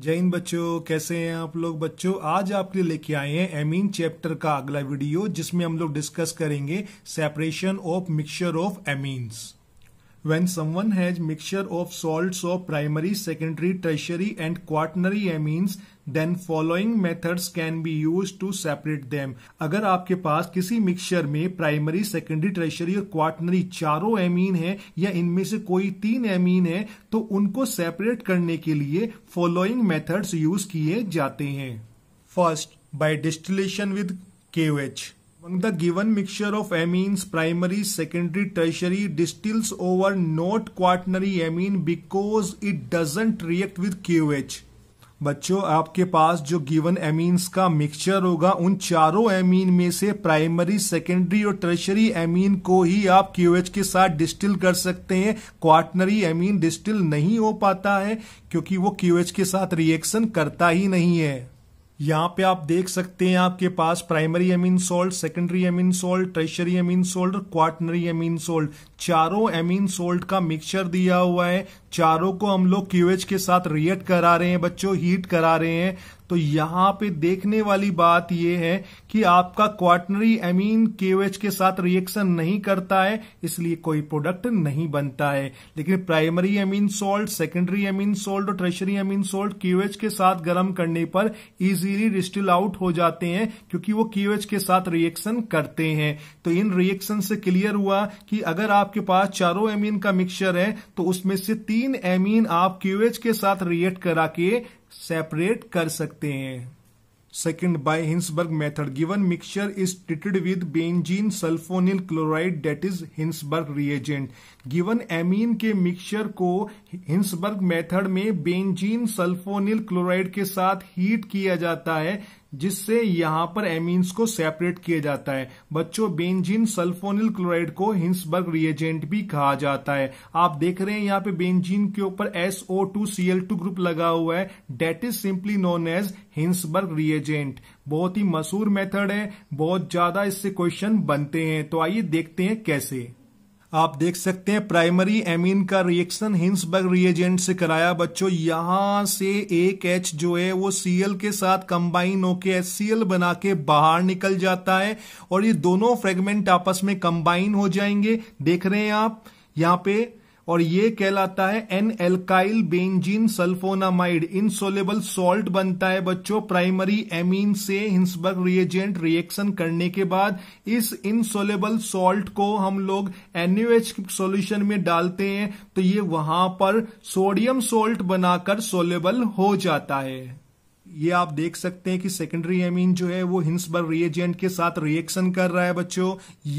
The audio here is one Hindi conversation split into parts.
जैन बच्चों कैसे हैं आप लोग बच्चों आज आपके लिए लेके आए हैं एमीन चैप्टर का अगला वीडियो जिसमें हम लोग डिस्कस करेंगे separation of mixture of amines when someone has mixture of salts of primary, secondary, tertiary and quaternary amines then following methods can be use to separate them अगर आपके पास किसी मिक्सचर में प्राइमरी सेकेंडरी ट्रेशरी और क्वार्टनरी चारों एमीन है या इनमें से कोई तीन एमीन है तो उनको सेपरेट करने के लिए फॉलोइंग मेथड्स यूज किए जाते हैं फर्स्ट बाय डिस्टिलेशन विद के Among the given mixture of amines, primary, secondary, tertiary distills over not quaternary amine because it doesn't react with QH. बच्चों आपके पास जो गिवन एमीन्स का मिक्सचर होगा उन चारों एमीन में से प्राइमरी सेकेंडरी और ट्रेशरी एमीन को ही आप क्यूएच के साथ डिस्टिल कर सकते हैं क्वार्टनरी एमीन डिस्टिल नहीं हो पाता है क्योंकि वो क्यूएच के साथ रिएक्शन करता ही नहीं है यहाँ पे आप देख सकते हैं आपके पास primary amine salt secondary amine salt tertiary amine salt और क्वार्टनरी एमिन सोल्ट चारों एमिन सोल्ट का मिक्सचर दिया हुआ है चारों को हम लोग क्यूएच के साथ रिएक्ट करा रहे हैं बच्चों हीट करा रहे हैं तो यहां पे देखने वाली बात यह है कि आपका क्वार्टनरी एमीन केओएच के साथ रिएक्शन नहीं करता है इसलिए कोई प्रोडक्ट नहीं बनता है लेकिन primary amine salt secondary amine salt और ट्रेशरी एमीन सोल्ट केओएच के साथ गर्म करने पर इजीली डिस्टिल आउट हो जाते हैं क्योंकि वो केओएच के साथ रिएक्शन करते हैं तो इन रिएक्शन से क्लियर हुआ कि अगर आपके पास चारों एमीन का मिक्सचर है तो उसमें से तीन एमीन आप क्यूएच के साथ रिएक्ट करा के सेपरेट कर सकते हैं second by Hinsberg method given mixture is treated with benzene sulphonyl chloride that is Hinsberg reagent given amine के मिक्सचर को हिंसबर्ग मेथड में बेंजीन सल्फोनिल क्लोराइड के साथ हीट किया जाता है जिससे यहाँ पर एमीन्स को सेपरेट किया जाता है बच्चों बेंजीन सल्फोनिल क्लोराइड को हिंसबर्ग रिएजेंट भी कहा जाता है आप देख रहे हैं यहाँ पे बेंजीन के ऊपर टू ग्रुप लगा हुआ है that is simply known as Hinsberg reagent बहुत ही मशहूर मेथड है बहुत ज्यादा इससे क्वेश्चन बनते हैं तो आइए देखते हैं कैसे आप देख सकते हैं प्राइमरी एमीन का रिएक्शन हिंसबर्ग रिएजेंट से कराया बच्चों यहां से एक एच जो है वो सीएल के साथ कंबाइन होके एच एल बना के बाहर निकल जाता है और ये दोनों फ्रेगमेंट आपस में कंबाइन हो जाएंगे देख रहे हैं आप यहां पे और ये कहलाता है N alkyl benzene sulphonamide insoluble salt बनता है बच्चों प्राइमरी एमीन से हिंसबर्ग रिएजेंट रिएक्शन करने के बाद इस इनसोलेबल सॉल्ट को हम लोग एनयूएच सॉल्यूशन में डालते हैं तो ये वहां पर सोडियम सोल्ट बनाकर सोलेबल हो जाता है ये आप देख सकते हैं कि सेकेंडरी एमीन जो है वो हिंसबर रिएजेंट के साथ रिएक्शन कर रहा है बच्चों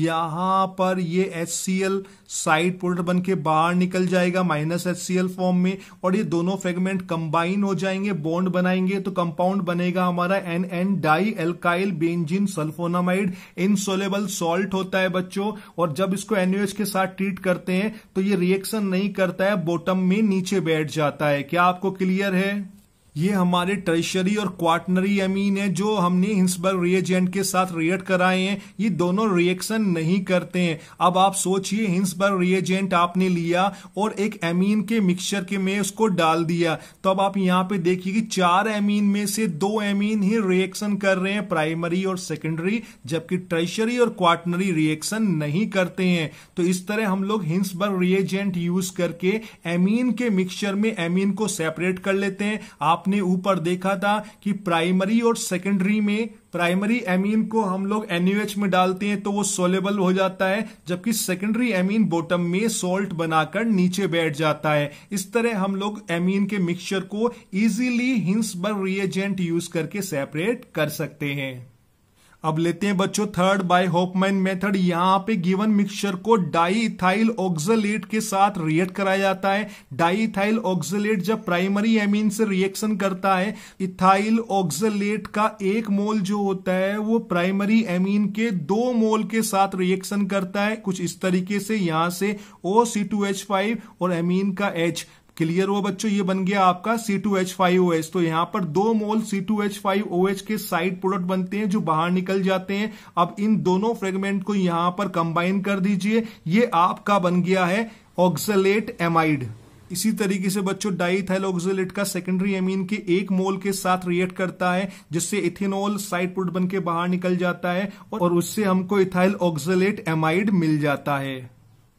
यहां पर ये H C L side product बन के बाहर निकल जाएगा minus H C L form में और ये दोनों फ्रेगमेंट कंबाइन हो जाएंगे बॉन्ड बनाएंगे तो कंपाउंड बनेगा हमारा N N dialkyl benzene sulphonamide insoluble salt होता है बच्चों और जब इसको एनयूएच के साथ ट्रीट करते हैं तो ये रिएक्शन नहीं करता है बॉटम में नीचे बैठ जाता है क्या आपको क्लियर है ये हमारे टर्शरी और क्वार्टनरी अमीन है जो हमने हिंसबर्ग रिएजेंट के साथ रिएक्ट कराए हैं ये दोनों रिएक्शन नहीं करते हैं अब आप सोचिए हिंसबर्ग रिएजेंट आपने लिया और एक एमीन के मिक्सचर के में उसको डाल दिया तो अब आप यहाँ पे देखिए कि चार एमीन में से दो एमीन ही रिएक्शन कर रहे हैं प्राइमरी और सेकेंडरी जबकि ट्रेशरी और क्वार्टनरी रिएक्शन नहीं करते हैं तो इस तरह हम लोग हिंसबर्ग रिएजेंट यूज करके एमीन के मिक्सचर में एमीन को सेपरेट कर लेते हैं आप आपने ऊपर देखा था कि प्राइमरी और सेकेंडरी में प्राइमरी एमीन को हम लोग एनयूएच में डालते हैं तो वो सोलेबल हो जाता है जबकि सेकेंडरी एमीन बॉटम में सोल्ट बनाकर नीचे बैठ जाता है इस तरह हम लोग एमीन के मिक्सचर को इजीली हिंसबर्ग रिएजेंट यूज करके सेपरेट कर सकते हैं अब लेते हैं बच्चों थर्ड बाय होपमैन मेथड यहां पे गिवन मिक्सचर को डाईथाइल ऑक्सलेट के साथ रिएक्ट कराया जाता है डाईथाइल ऑक्सलेट जब प्राइमरी एमीन से रिएक्शन करता है इथाइल ऑक्सलेट का एक मोल जो होता है वो प्राइमरी एमीन के दो मोल के साथ रिएक्शन करता है कुछ इस तरीके से यहां से O C two H five और एमीन का एच क्लियर हुआ बच्चों ये बन गया आपका C2H5OH तो यहां पर दो मोल C2H5OH के साइड प्रोडक्ट बनते हैं जो बाहर निकल जाते हैं अब इन दोनों फ्रेगमेंट को यहां पर कंबाइन कर दीजिए ये आपका बन गया है ऑक्सलेट एमाइड इसी तरीके से बच्चों डाइथाइल ऑक्सलेट का सेकेंडरी एमीन के एक मोल के साथ रिएक्ट करता है जिससे इथेनॉल साइड प्रोडक्ट बनकर बाहर निकल जाता है और उससे हमको इथाइल ऑक्सलेट एमाइड मिल जाता है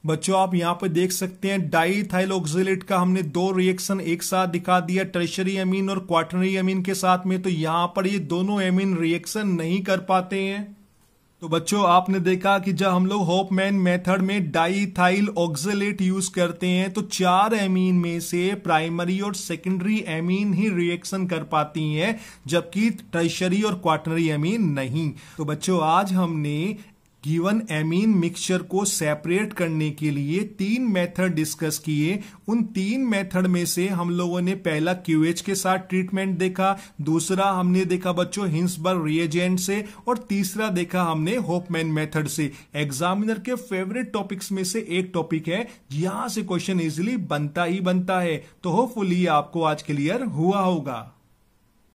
बच्चों आप यहाँ पर देख सकते हैं डाई थाइलोक्सिलेट का हमने दो रिएक्शन एक साथ दिखा दिया ट्रेशरी एमीन और क्वार्टनरी एमीन के साथ में तो यहाँ पर ये दोनों एमीन रिएक्शन नहीं कर पाते हैं तो बच्चों आपने देखा कि जब हम लोग होपमैन मेथड में डाई थाइल ऑक्सलेट यूज करते हैं तो चार एमीन में से प्राइमरी और सेकेंडरी एमीन ही रिएक्शन कर पाती हैं जबकि टर्शरी और क्वार्टनरी एमीन नहीं तो बच्चों आज हमने गिवन एमीन मिक्सचर को सेपरेट करने के लिए तीन मेथड डिस्कस किए उन तीन मेथड में से हम लोगों ने पहला क्यूएच के साथ ट्रीटमेंट देखा दूसरा हमने देखा बच्चों हिंसबर्ग रिएजेंट से और तीसरा देखा हमने होपमैन मेथड से एग्जामिनर के फेवरेट टॉपिक्स में से एक टॉपिक है यहां से क्वेश्चन इजिली बनता ही बनता है तो होपफुली आपको आज क्लियर हुआ होगा